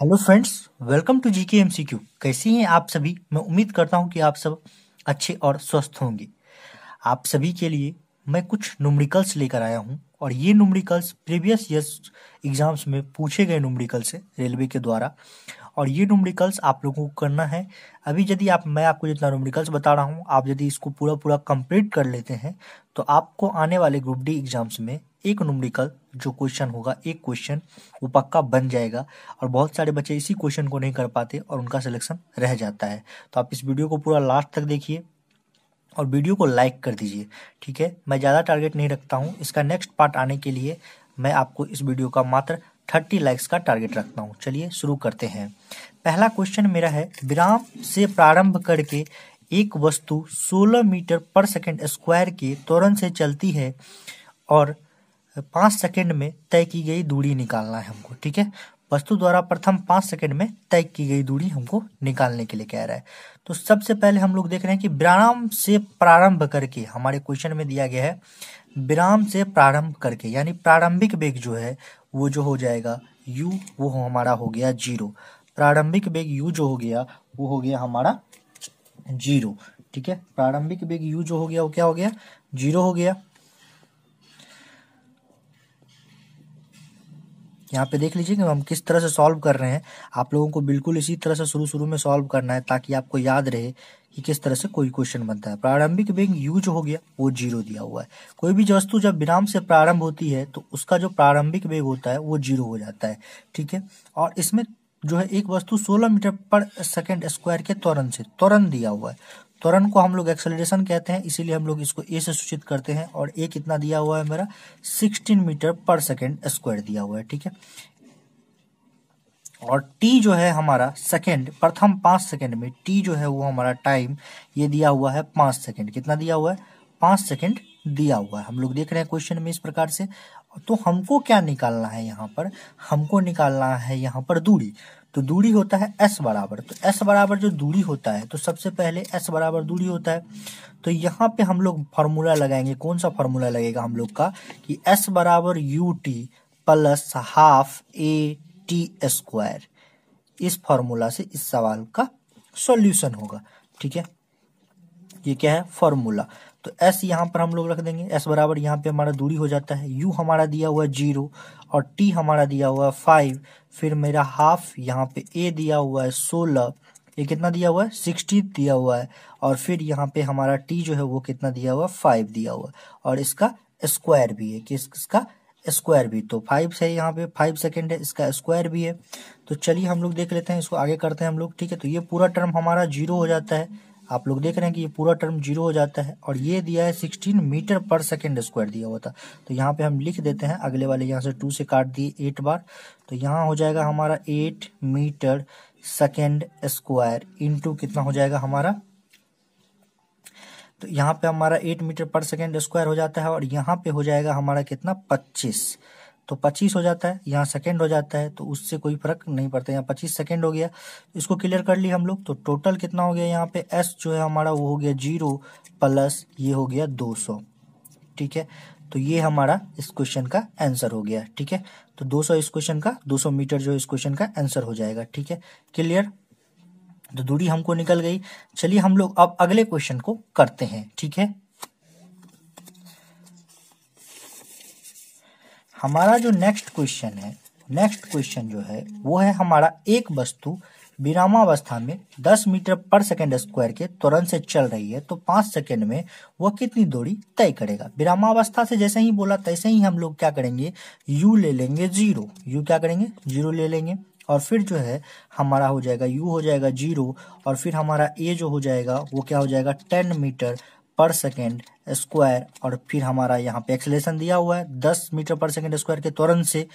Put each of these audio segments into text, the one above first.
hello friends welcome to G K M C Q कैसे हैं आप सभी मैं उम्मीद करता हूं कि आप सब अच्छे और स्वस्थ होंगे आप सभी के लिए मैं कुछ नुमरिकल्स लेकर आया हूं और ये नुमरिकल्स प्रीवियस ईयर एग्जाम्स में पूछे गए नुमरिकल्स हैं रेलवे के द्वारा और ये नोमरिकल्स आप लोगों को करना है अभी यदि आप मैं आपको जितना नोमरिकल्स बता रहा हूँ आप यदि इसको पूरा पूरा कंप्लीट कर लेते हैं तो आपको आने वाले ग्रुप डी एग्जाम्स में एक नोमरिकल जो क्वेश्चन होगा एक क्वेश्चन वो पक्का बन जाएगा और बहुत सारे बच्चे इसी क्वेश्चन को नहीं कर पाते और उनका सिलेक्शन रह जाता है तो आप इस वीडियो को पूरा लास्ट तक देखिए और वीडियो को लाइक कर दीजिए ठीक है मैं ज़्यादा टारगेट नहीं रखता हूँ इसका नेक्स्ट पार्ट आने के लिए मैं आपको इस वीडियो का मात्र थर्टी लाइक्स का टारगेट रखता हूँ चलिए शुरू करते हैं पहला क्वेश्चन मेरा है विराम से प्रारंभ करके एक वस्तु 16 मीटर पर सेकंड स्क्वायर के त्वरण से चलती है और पाँच सेकंड में तय की गई दूरी निकालना है हमको ठीक है वस्तु द्वारा प्रथम पाँच सेकंड में तय की गई दूरी हमको निकालने के लिए कह रहा है तो सबसे पहले हम लोग देख रहे हैं कि विराम से प्रारंभ करके हमारे क्वेश्चन में दिया गया है विराम से प्रारंभ करके यानी प्रारंभिक वेग जो है वो जो हो जाएगा यू वो हमारा हो गया जीरो प्रारंभिक वेग यू जो हो गया वो हो गया हमारा जीरो ठीक है प्रारंभिक वेग यू जो हो गया वो क्या हो गया जीरो हो गया यहाँ पे देख लीजिए कि हम किस तरह से सॉल्व कर रहे हैं आप लोगों को बिल्कुल इसी तरह से शुरू शुरू में सॉल्व करना है ताकि आपको याद रहे कि किस तरह से कोई क्वेश्चन बनता है प्रारंभिक यू जो हो गया वो जीरो दिया हुआ है कोई भी वस्तु जब विराम से प्रारंभ होती है तो उसका जो प्रारंभिक वेग होता है वो जीरो हो जाता है ठीक है और इसमें जो है एक वस्तु सोलह मीटर पर सेकेंड स्क्वायर के त्वरण से त्वरण दिया हुआ है त्वरण को हम लोग एक्सेलरेशन कहते हैं इसीलिए हम लोग इसको ए से सूचित करते हैं और ए कितना दिया हुआ है मेरा 16 मीटर पर सेकेंड स्क्वायर दिया हुआ है ठीक है और टी जो है हमारा सेकेंड प्रथम पांच सेकेंड में टी जो है वो हमारा टाइम ये दिया हुआ है पांच सेकेंड कितना दिया हुआ है पांच सेकेंड दिया हुआ है हम लोग देख रहे हैं क्वेश्चन में इस प्रकार से तो हमको क्या निकालना है यहाँ पर हमको निकालना है यहाँ पर दूरी तो दूरी होता है एस बराबर तो एस बराबर जो दूरी होता है तो सबसे पहले एस बराबर दूरी होता है तो यहाँ पे हम लोग फार्मूला लगाएंगे कौन सा फार्मूला लगेगा हम लोग का कि एस बराबर U T plus half A T square इस फार्मूला से इस सवाल का सॉल्यूशन होगा ठीक है ये क्या है फॉर्मूला तो एस यहाँ पर हम लोग रख देंगे एस बराबर यहाँ पे हमारा दूरी हो जाता है यू हमारा दिया हुआ है जीरो और टी हमारा दिया हुआ है फाइव फिर मेरा हाफ यहाँ पे ए दिया हुआ है सोलह ये कितना दिया हुआ है सिक्सटी दिया हुआ है और फिर यहाँ पे हमारा टी जो है वो कितना दिया हुआ है फाइव दिया हुआ है और इसका स्क्वायर भी है कि इसका स्क्वायर भी तो फाइव से यहाँ पे फाइव सेकेंड है इसका स्क्वायर भी है तो चलिए हम लोग देख लेते हैं इसको आगे करते हैं हम लोग ठीक है तो ये पूरा टर्म हमारा जीरो हो जाता है आप लोग देख रहे हैं कि ये पूरा टर्म जीरो हो जाता है और ये दिया है sixteen metre per second square दिया हुआ था तो यहाँ पे हम लिख देते हैं अगले वाले यहाँ से टू से काट दिए एट बार तो यहाँ हो जाएगा हमारा eight metre second square into कितना हो जाएगा हमारा तो यहाँ पे हमारा eight metre per second square हो जाता है और यहाँ पे हो जाएगा हमारा कितना पच्चीस तो 25 हो जाता है यहाँ सेकेंड हो जाता है तो उससे कोई फर्क नहीं पड़ता यहाँ 25 सेकेंड हो गया इसको क्लियर कर लिया हम लोग तो टोटल कितना हो गया यहाँ पे एस जो है हमारा वो हो गया जीरो प्लस ये हो गया 200 ठीक है तो ये हमारा इस क्वेश्चन का आंसर हो गया ठीक है तो 200 इस क्वेश्चन का 200 मीटर जो इस क्वेश्चन का आंसर हो जाएगा ठीक है क्लियर तो दूरी हमको निकल गई चलिए हम लोग अब अगले क्वेश्चन को करते हैं ठीक है हमारा जो नेक्स्ट क्वेश्चन है नेक्स्ट क्वेश्चन जो है वो है हमारा एक वस्तु विरामावस्था में 10 मीटर पर सेकेंड स्क्वायर के त्वरण से चल रही है तो पाँच सेकेंड में वह कितनी दूरी तय करेगा विरामावस्था से जैसे ही बोला तैसे ही हम लोग क्या करेंगे यू ले लेंगे जीरो यू क्या करेंगे जीरो ले लेंगे और फिर जो है हमारा हो जाएगा यू हो जाएगा जीरो और फिर हमारा ए जो हो जाएगा वो क्या हो जाएगा ten metre per second square और फिर हमारा यहाँ पे एक्सलेशन दिया हुआ है दस मीटर पर सेकेंड स्क्वायर के त्वरण से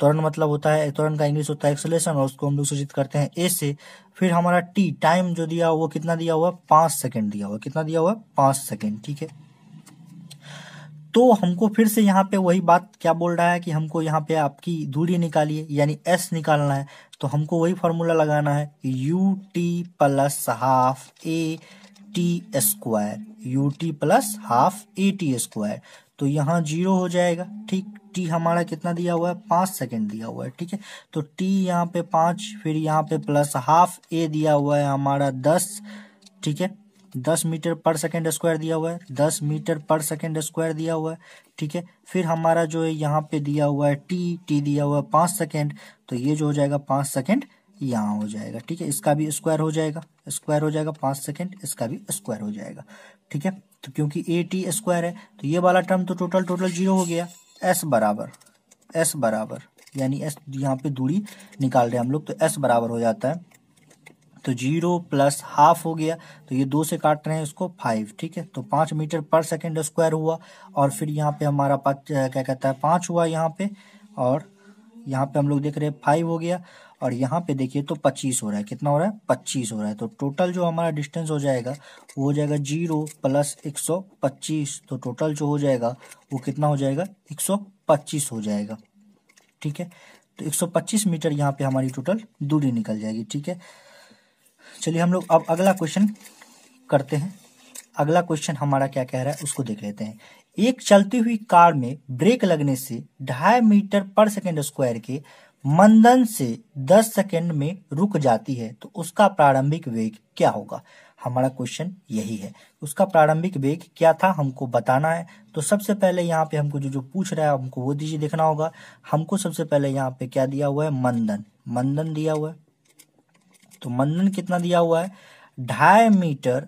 त्वरण मतलब होता है त्वरण का इंग्लिश होता है एक्सलेशन और उसको हम लोग सूचित करते हैं ए से फिर हमारा टी टाइम जो दिया हुआ कितना दिया हुआ पांच सेकेंड दिया हुआ कितना दिया हुआ पांच सेकेंड ठीक है तो हमको फिर से यहाँ पे वही बात क्या बोल रहा है कि हमको यहाँ पे आपकी दूरी निकालिए यानी एस निकालना है तो हमको वही फॉर्मूला लगाना है U T plus half A T square U T plus half A T square तो यहाँ जीरो हो जाएगा ठीक टी हमारा कितना दिया हुआ है पांच सेकंड दिया हुआ है ठीक है तो टी यहाँ पे पांच फिर यहाँ पे प्लस हाफ ए दिया हुआ है हमारा दस ठीक है दस मीटर पर सेकेंड स्क्वायर दिया हुआ है दस मीटर पर सेकेंड स्क्वायर दिया हुआ है ठीक है फिर हमारा जो है यहाँ पे दिया हुआ है टी टी दिया हुआ है पांच सेकेंड तो ये जो हो जाएगा पांच सेकेंड यहाँ हो जाएगा ठीक है इसका भी स्क्वायर हो जाएगा स्क्वायर हो जाएगा पाँच सेकेंड इसका भी स्क्वायर हो जाएगा ठीक है तो क्योंकि ए टी स्क्वायर है तो ये वाला टर्म तो टोटल टोटल जीरो हो गया एस बराबर एस बराबर यानी एस यहाँ पे दूरी निकाल रहे हैं हम लोग तो एस बराबर हो जाता है तो जीरो प्लस हाफ हो गया तो ये दो से काट रहे हैं इसको फाइव ठीक है तो पाँच मीटर पर सेकेंड स्क्वायर हुआ और फिर यहाँ पे हमारा क्या कहता है पाँच हुआ यहाँ पे और यहाँ पे हम लोग देख रहे हैं फाइव हो गया और यहाँ पे देखिए तो पच्चीस हो रहा है कितना हो रहा है पच्चीस हो रहा है तो टोटल जो हमारा डिस्टेंस हो जाएगा वो हो जाएगा जीरो प्लस एक सौ पच्चीस तो टोटल जो हो जाएगा वो कितना हो जाएगा एक सौ पच्चीस हो जाएगा ठीक है तो एक सौ पच्चीस मीटर यहाँ पे हमारी टोटल दूरी निकल जाएगी ठीक है चलिए हम लोग अब अगला क्वेश्चन करते हैं अगला क्वेश्चन हमारा क्या कह रहा है उसको देख लेते हैं एक चलती हुई कार में ब्रेक लगने से ढाई मीटर पर सेकेंड स्क्वायर के मंदन से 10 सेकेंड में रुक जाती है तो उसका प्रारंभिक वेग क्या होगा हमारा क्वेश्चन यही है उसका प्रारंभिक वेग क्या था हमको बताना है तो सबसे पहले यहाँ पे हमको जो जो पूछ रहा है हमको वो दीजिए देखना होगा हमको सबसे पहले यहाँ पे क्या दिया हुआ है मंदन मंदन दिया हुआ है तो मंदन कितना दिया हुआ है ढाई metre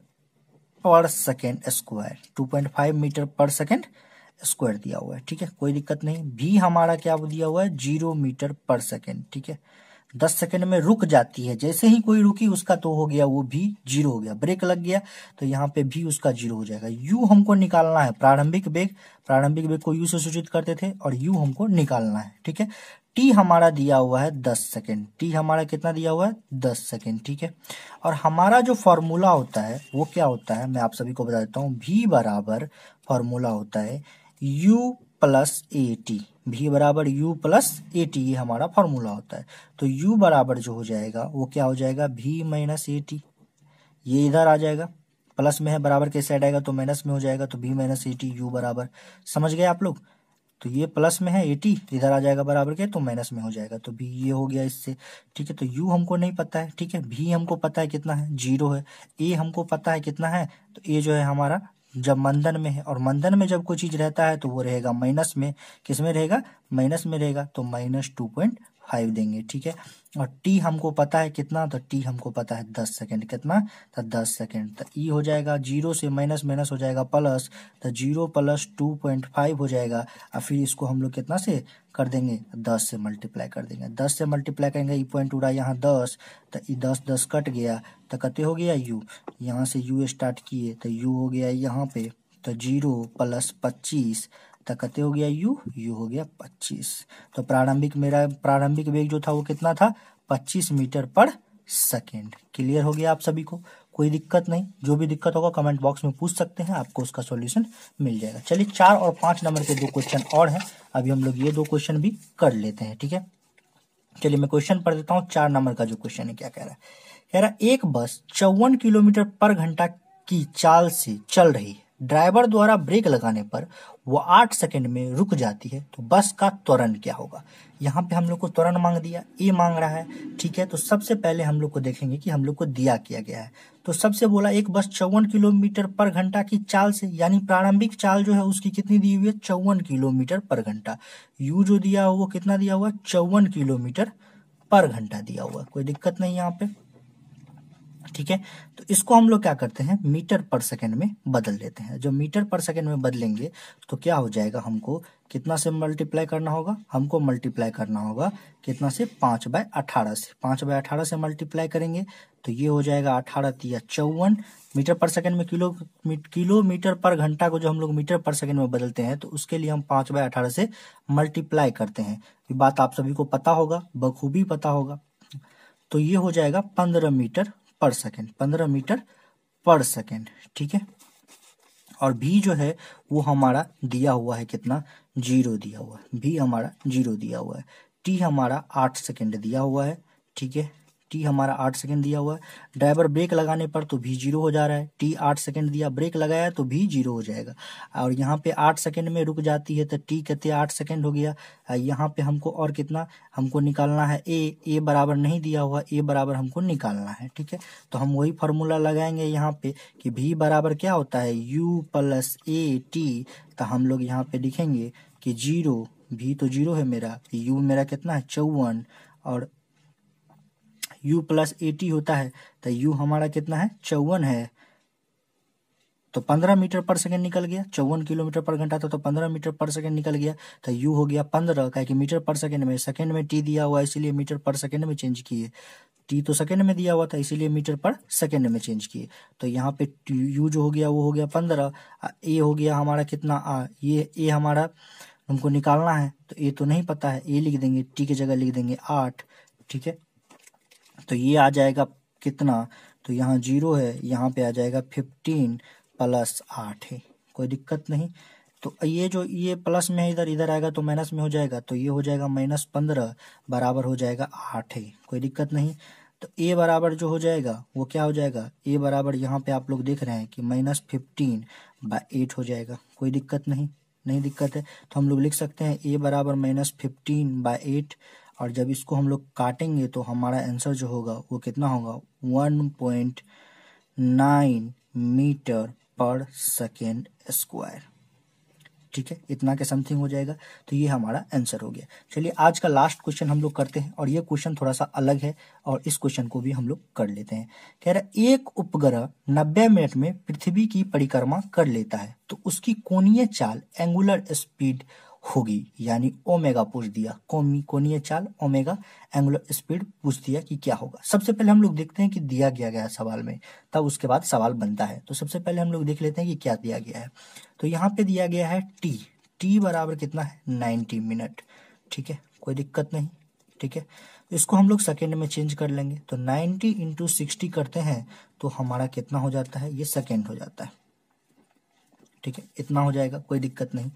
per second square 2.5 metre per second square दिया हुआ है ठीक है कोई दिक्कत नहीं भी हमारा क्या दिया हुआ है जीरो मीटर पर सेकेंड ठीक है दस सेकेंड में रुक जाती है जैसे ही कोई रुकी उसका तो हो गया वो भी जीरो हो गया ब्रेक लग गया तो यहाँ पे भी उसका जीरो हो जाएगा यू हमको निकालना है प्रारंभिक बेग प्रारंभिक बेग को यू से सूचित करते थे और यू हमको निकालना है ठीक है टी हमारा दिया हुआ है दस सेकेंड टी हमारा कितना दिया हुआ है दस सेकेंड ठीक है और हमारा जो फॉर्मूला होता है वो क्या होता है मैं आप सभी को बता देता हूँ भी बराबर फॉर्मूला होता है यू प्लस ए टी भी बराबर यू प्लस ए टी ये हमारा फॉर्मूला होता है तो यू बराबर जो हो जाएगा वो क्या हो जाएगा भी माइनस ए टी ये इधर आ जाएगा प्लस में है बराबर कैसे आ जाएगा तो माइनस में हो जाएगा तो भी माइनस ए टी यू बराबर समझ गए आप लोग तो ये प्लस में है एटी तो इधर आ जाएगा बराबर के तो माइनस में हो जाएगा तो बी ये हो गया इससे ठीक है तो यू हमको नहीं पता है ठीक है भी हमको पता है कितना है जीरो है ए हमको पता है कितना है तो ए जो है हमारा जब मंदन में है और मंदन में जब कोई चीज रहता है तो वो रहेगा माइनस में किस में रहेगा माइनस में रहेगा तो माइनस टू पॉइंट फाइव देंगे ठीक है और टी हमको पता है कितना तो टी हमको पता है दस सेकेंड कितना तो दस सेकेंड तो ई e हो जाएगा जीरो से माइनस माइनस हो जाएगा प्लस तो zero plus two point five हो जाएगा और फिर इसको हम लोग कितना से कर देंगे दस से मल्टीप्लाई कर देंगे दस से मल्टीप्लाई करेंगे ई e पॉइंट उड़ा यहाँ दस तो ई e दस दस कट गया तो कते हो गया यू यहाँ से यू स्टार्ट किए तो यू हो गया यहाँ पे तो जीरो प्लस पच्चीस कत हो गया यू यू हो गया पच्चीस तो प्रारंभिक मेरा प्रारंभिक वेग जो था वो कितना था पच्चीस मीटर पर सेकेंड क्लियर हो गया आप सभी को कोई दिक्कत नहीं जो भी दिक्कत होगा कमेंट बॉक्स में पूछ सकते हैं आपको उसका सॉल्यूशन मिल जाएगा चलिए चार और पांच नंबर के दो क्वेश्चन और हैं अभी हम लोग ये दो क्वेश्चन भी कर लेते हैं ठीक है चलिए मैं क्वेश्चन पढ़ देता हूँ चार नंबर का जो क्वेश्चन है क्या कह रहा है कह रहा एक बस चौवन किलोमीटर पर घंटा की चाल से चल रही है ड्राइवर द्वारा ब्रेक लगाने पर वो आठ सेकंड में रुक जाती है तो बस का त्वरण क्या होगा यहाँ पे हम लोग को त्वरण मांग दिया ए मांग रहा है ठीक है तो सबसे पहले हम लोग को देखेंगे कि हम लोग को दिया किया गया है तो सबसे बोला एक बस चौवन किलोमीटर पर घंटा की चाल से यानी प्रारंभिक चाल जो है उसकी कितनी दी हुई है चौवन किलोमीटर पर घंटा यू जो दिया हुआ कितना दिया हुआ चौवन किलोमीटर पर घंटा दिया हुआ कोई दिक्कत नहीं यहाँ पे ठीक है तो इसको हम लोग क्या करते हैं मीटर पर सेकेंड में बदल देते हैं जो मीटर पर सेकेंड में बदलेंगे तो क्या हो जाएगा हमको कितना से मल्टीप्लाई करना होगा हमको मल्टीप्लाई करना होगा कितना से पाँच बाय अठारह से पाँच बाय अठारह से मल्टीप्लाई करेंगे तो ये हो जाएगा अठारह या चौवन मीटर पर सेकंड में किलो किलोमीटर पर घंटा को जो हम लोग मीटर पर सेकंड में बदलते हैं तो उसके लिए हम पाँच बाय अठारह से मल्टीप्लाई करते हैं ये बात आप सभी को पता होगा बखूबी पता होगा तो ये हो जाएगा पंद्रह मीटर पर सेकेंड पंद्रह मीटर पर सेकेंड ठीक है और भी जो है वो हमारा दिया हुआ है कितना जीरो दिया हुआ है भी हमारा जीरो दिया हुआ है टी हमारा आठ सेकेंड दिया हुआ है ठीक है टी हमारा आठ सेकंड दिया हुआ है ड्राइवर ब्रेक लगाने पर तो भी जीरो हो जा रहा है टी आठ सेकेंड दिया ब्रेक लगाया तो भी जीरो हो जाएगा और यहाँ पे आठ सेकेंड में रुक जाती है तो टी कहते आठ सेकेंड हो गया यहाँ पे हमको और कितना हमको निकालना है ए ए बराबर नहीं दिया हुआ ए बराबर हमको निकालना है ठीक है तो हम वही फार्मूला लगाएंगे यहाँ पे कि भी बराबर क्या होता है यू प्लस ए टी तो हम लोग यहाँ पे लिखेंगे कि जीरो भी तो जीरो है मेरा यू मेरा कितना है चौवन और u प्लस एटी होता है तो u हमारा कितना है चौवन है तो पंद्रह मीटर पर सेकंड निकल गया चौवन किलोमीटर पर घंटा था तो पंद्रह मीटर पर सेकंड निकल गया तो यू हो गया पंद्रह का कि मीटर पर सेकंड में सेकंड में टी दिया हुआ इसीलिए मीटर पर सेकंड में चेंज किए टी तो सेकंड में दिया हुआ था इसीलिए मीटर पर सेकंड में चेंज किए तो यहाँ पे यू जो हो गया वो हो गया पंद्रह ए हो गया हमारा कितना आ ये ए हमारा हमको निकालना है तो ए तो नहीं पता है ए लिख देंगे टी की जगह लिख देंगे आठ ठीक है तो ये आ जाएगा कितना तो यहाँ जीरो है यहाँ पे आ जाएगा फिफ्टीन प्लस आठ है कोई दिक्कत नहीं तो ये जो ये प्लस में इधर इधर आएगा तो माइनस में हो जाएगा तो ये हो जाएगा माइनस पंद्रह बराबर हो जाएगा आठ है कोई दिक्कत नहीं तो ए बराबर जो हो जाएगा वो क्या हो जाएगा ए बराबर यहाँ पे आप लोग देख रहे हैं कि माइनस फिफ्टीन बाई एट हो जाएगा कोई दिक्कत नहीं नहीं दिक्कत है तो हम लोग लिख सकते हैं ए बराबर माइनस फिफ्टीन बाई एट और जब इसको हम लोग काटेंगे तो हमारा आंसर जो होगा वो कितना होगा one point nine metre per second square ठीक है इतना के समथिंग हो जाएगा तो ये हमारा आंसर हो गया चलिए आज का लास्ट क्वेश्चन हम लोग करते हैं और ये क्वेश्चन थोड़ा सा अलग है और इस क्वेश्चन को भी हम लोग कर लेते हैं कह रहा है एक उपग्रह 90 मिनट में पृथ्वी की परिक्रमा कर लेता है तो उसकी कोणीय चाल एंगुलर स्पीड होगी यानी ओमेगा पूछ दिया कोमी कोनीय चाल ओमेगा एंगुलर स्पीड पूछ दिया कि क्या होगा सबसे पहले हम लोग देखते हैं कि दिया गया गया सवाल में तब उसके बाद सवाल बनता है तो सबसे पहले हम लोग देख लेते हैं कि क्या दिया गया है तो यहाँ पे दिया गया है टी टी बराबर कितना है नाइन्टी मिनट ठीक है कोई दिक्कत नहीं ठीक है इसको हम लोग सेकेंड में चेंज कर लेंगे तो नाइन्टी इंटू सिक्सटी करते हैं तो हमारा कितना हो जाता है ये सेकेंड हो जाता है ठीक है इतना हो जाएगा कोई दिक्कत नहीं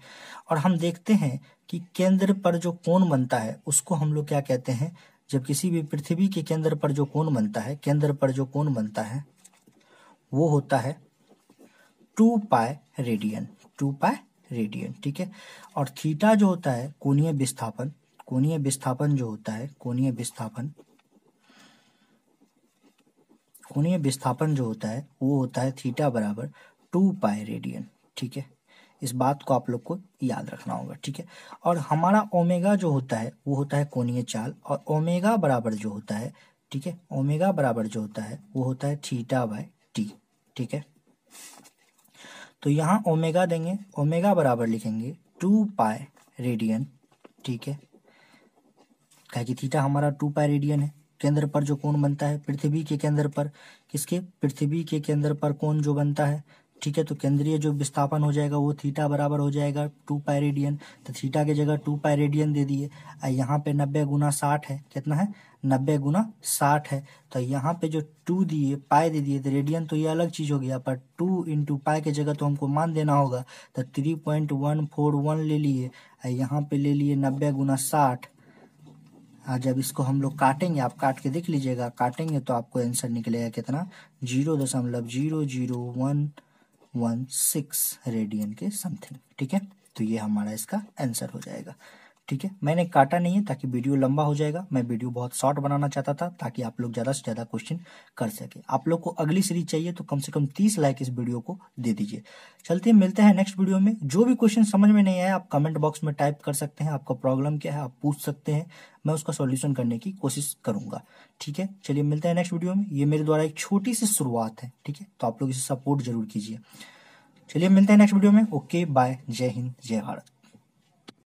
और हम देखते हैं कि केंद्र पर जो कोण बनता है उसको हम लोग क्या कहते हैं जब किसी भी पृथ्वी के केंद्र पर जो कोण बनता है केंद्र पर जो कोण बनता है वो होता है टू पाए रेडियन टू पाए रेडियन ठीक है और थीटा जो होता है कोणीय विस्थापन कोणीय विस्थापन जो होता है कोणीय विस्थापन कोणीय विस्थापन जो होता है वो होता है थीटा बराबर टू पाए रेडियन ठीक है इस बात को आप लोग को याद रखना होगा ठीक है और हमारा ओमेगा जो होता है वो होता है कोणीय चाल और ओमेगा बराबर जो होता है ठीक है ओमेगा बराबर जो होता है वो होता है थीटा बाय टी ठीक है तो यहाँ ओमेगा देंगे ओमेगा बराबर लिखेंगे टू पाए रेडियन ठीक है कहा कि थीटा हमारा टू पाए रेडियन है केंद्र पर जो कोण बनता है पृथ्वी के केंद्र पर किसके पृथ्वी के केंद्र पर कोण जो बनता है ठीक है तो केंद्रीय जो विस्थापन हो जाएगा वो थीटा बराबर हो जाएगा टू पाई रेडियन तो थीटा की जगह टू पाई रेडियन दे दिए यहाँ पे नब्बे गुना साठ है कितना है नब्बे गुना साठ है तो यहाँ पे जो टू दिए पाए दे दिए तो रेडियन तो ये अलग चीज़ हो गया पर टू इंटू पाए की जगह तो हमको मान देना होगा तो three point one four one ले लिए यहाँ पे ले लिए नब्बे गुना साठ जब इसको हम लोग काटेंगे आप काट के देख लीजिएगा काटेंगे तो आपको आंसर निकलेगा कितना जीरो दशमलव zero zero one one six radian के समथिंग ठीक है तो ये हमारा इसका आंसर हो जाएगा ठीक है मैंने काटा नहीं है ताकि वीडियो लंबा हो जाएगा मैं वीडियो बहुत शॉर्ट बनाना चाहता था ताकि आप लोग ज़्यादा से ज़्यादा क्वेश्चन कर सके आप लोग को अगली सीरीज चाहिए तो कम से कम तीस लाइक इस वीडियो को दे दीजिए चलते मिलते हैं नेक्स्ट वीडियो में जो भी क्वेश्चन समझ में नहीं आया आप कमेंट बॉक्स में टाइप कर सकते हैं आपका प्रॉब्लम क्या है आप पूछ सकते हैं मैं उसका सोल्यूशन करने की कोशिश करूंगा ठीक है चलिए मिलते हैं नेक्स्ट वीडियो में ये मेरे द्वारा एक छोटी सी शुरुआत है ठीक है तो आप लोग इसे सपोर्ट जरूर कीजिए चलिए मिलते हैं नेक्स्ट वीडियो में ओके बाय जय हिंद जय भारत